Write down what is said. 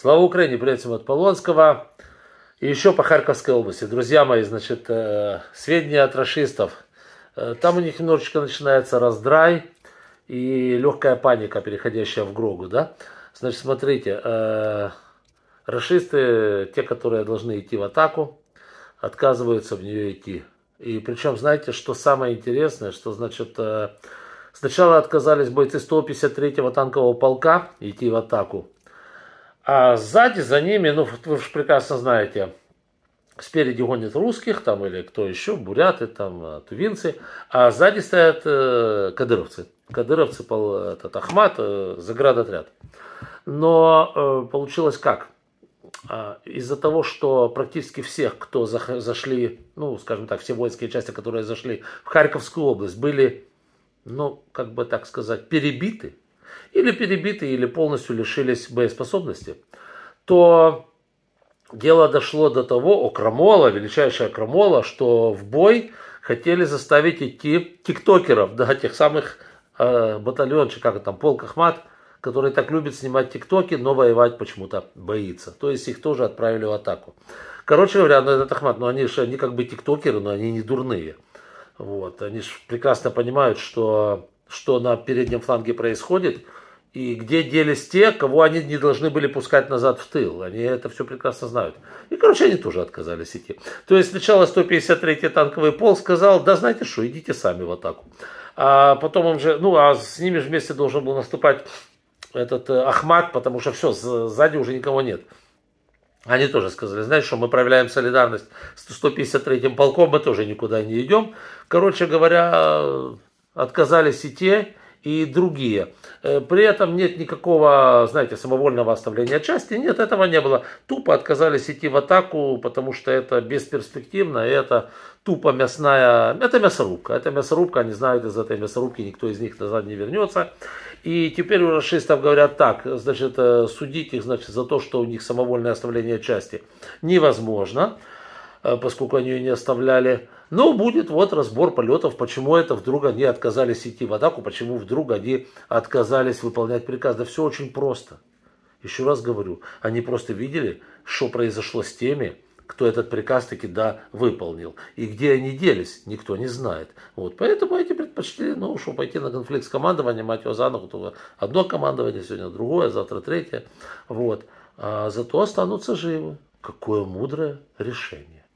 Слава Украине, привет от Полонского. И еще по Харьковской области. Друзья мои, значит, э, сведения от расистов. Э, там у них немножечко начинается раздрай и легкая паника, переходящая в Грогу, да? Значит, смотрите, э, расисты, те, которые должны идти в атаку, отказываются в нее идти. И причем, знаете, что самое интересное, что, значит, сначала отказались бойцы 153-го танкового полка идти в атаку, а сзади за ними, ну, вы же прекрасно знаете, спереди гонят русских, там, или кто еще, буряты, там, э, тувинцы, а сзади стоят э, кадыровцы. Кадыровцы, пол, этот Ахмат, э, заградотряд. Но э, получилось как? А, из-за того, что практически всех, кто зашли, ну, скажем так, все воинские части, которые зашли в Харьковскую область, были, ну, как бы так сказать, перебиты, или перебиты, или полностью лишились боеспособности, то дело дошло до того, о Крамола, величайшая Крамола, что в бой хотели заставить идти тиктокеров, да, тех самых э, батальончиков, как там, полк Ахмат, который так любит снимать тиктоки, но воевать почему-то боится. То есть их тоже отправили в атаку. Короче говоря, ну этот Ахмат, ну они же, они как бы тиктокеры, но они не дурные. Вот, они же прекрасно понимают, что что на переднем фланге происходит, и где делись те, кого они не должны были пускать назад в тыл. Они это все прекрасно знают. И, короче, они тоже отказались идти. То есть сначала 153-й танковый пол сказал, да знаете что, идите сами в атаку. А потом он же, ну, а с ними же вместе должен был наступать этот э, Ахмат, потому что все, сзади уже никого нет. Они тоже сказали, знаете что, мы проявляем солидарность с 153-м полком, мы тоже никуда не идем. Короче говоря, отказались и те, и другие. Э, при этом нет никакого, знаете, самовольного оставления части. Нет, этого не было. Тупо отказались идти в атаку, потому что это бесперспективно, и это тупо мясная... Это мясорубка. Это мясорубка, они знают, из этой мясорубки никто из них назад не вернется. И теперь у расистов говорят так, значит, э, судить их, значит, за то, что у них самовольное оставление части невозможно. Э, поскольку они ее не оставляли. Но будет вот разбор полетов, почему это вдруг они отказались идти в атаку, почему вдруг они отказались выполнять приказ. Да все очень просто. Еще раз говорю, они просто видели, что произошло с теми, кто этот приказ таки да выполнил. И где они делись, никто не знает. Вот. Поэтому эти предпочли, ну, что пойти на конфликт с командованием, мать его за ногу, то одно командование, сегодня другое, завтра третье. Вот. А зато останутся живы. Какое мудрое решение.